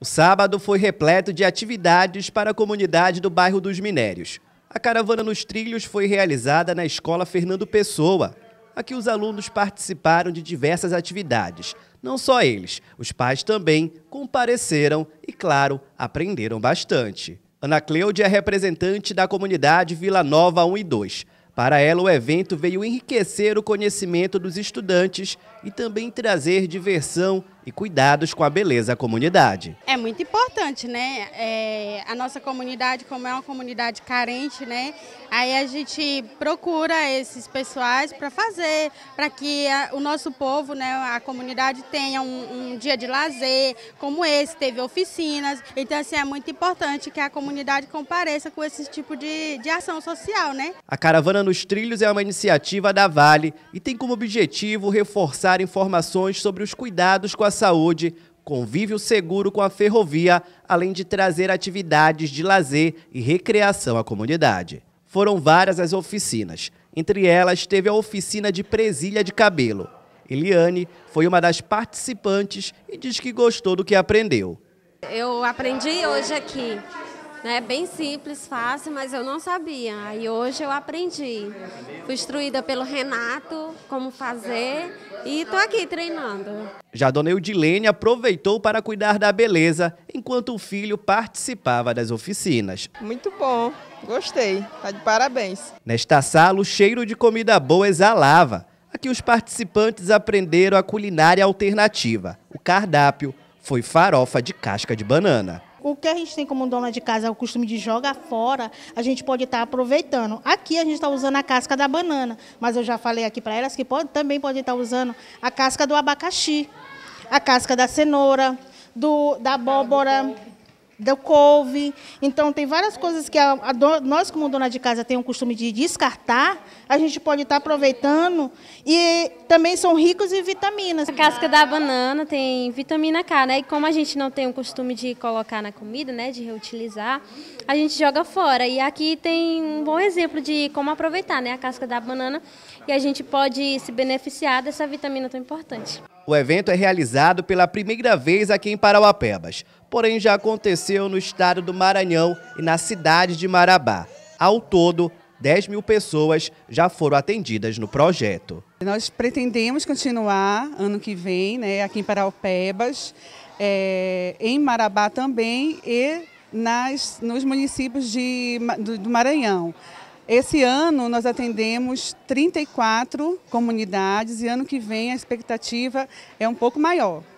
O sábado foi repleto de atividades para a comunidade do bairro dos Minérios. A caravana nos trilhos foi realizada na Escola Fernando Pessoa. Aqui os alunos participaram de diversas atividades. Não só eles, os pais também compareceram e, claro, aprenderam bastante. Ana Cleude é representante da comunidade Vila Nova 1 e 2. Para ela, o evento veio enriquecer o conhecimento dos estudantes e também trazer diversão e cuidados com a beleza à comunidade. É muito importante, né? É, a nossa comunidade, como é uma comunidade carente, né? Aí a gente procura esses pessoais para fazer, para que a, o nosso povo, né, a comunidade tenha um, um, dia de lazer, como esse, teve oficinas. Então, assim, é muito importante que a comunidade compareça com esse tipo de, de ação social, né? A Caravana nos Trilhos é uma iniciativa da Vale e tem como objetivo reforçar informações sobre os cuidados com a saúde convívio seguro com a ferrovia, além de trazer atividades de lazer e recreação à comunidade. Foram várias as oficinas. Entre elas, teve a oficina de presilha de cabelo. Eliane foi uma das participantes e diz que gostou do que aprendeu. Eu aprendi hoje aqui né? Bem simples, fácil, mas eu não sabia. Aí hoje eu aprendi. Fui instruída pelo Renato como fazer e estou aqui treinando. Já a dona Eudilene aproveitou para cuidar da beleza, enquanto o filho participava das oficinas. Muito bom, gostei, tá de parabéns. Nesta sala, o cheiro de comida boa exalava. Aqui os participantes aprenderam a culinária alternativa. O cardápio foi farofa de casca de banana. O que a gente tem como dona de casa, o costume de jogar fora, a gente pode estar tá aproveitando. Aqui a gente está usando a casca da banana, mas eu já falei aqui para elas que pode, também podem estar tá usando a casca do abacaxi, a casca da cenoura, do, da abóbora do couve. Então, tem várias coisas que a, a do, nós, como dona de casa, temos o costume de descartar, a gente pode estar aproveitando. E também são ricos em vitaminas. A casca da banana tem vitamina K, né? E como a gente não tem o costume de colocar na comida, né, de reutilizar, a gente joga fora. E aqui tem um bom exemplo de como aproveitar né, a casca da banana e a gente pode se beneficiar dessa vitamina tão importante. O evento é realizado pela primeira vez aqui em Parauapebas, porém já aconteceu no estado do Maranhão e na cidade de Marabá. Ao todo, 10 mil pessoas já foram atendidas no projeto. Nós pretendemos continuar ano que vem né, aqui em Paraupebas, é, eh, em Marabá também e nas, nos municípios de, do, do Maranhão. Esse ano nós atendemos 34 comunidades e ano que vem a expectativa é um pouco maior.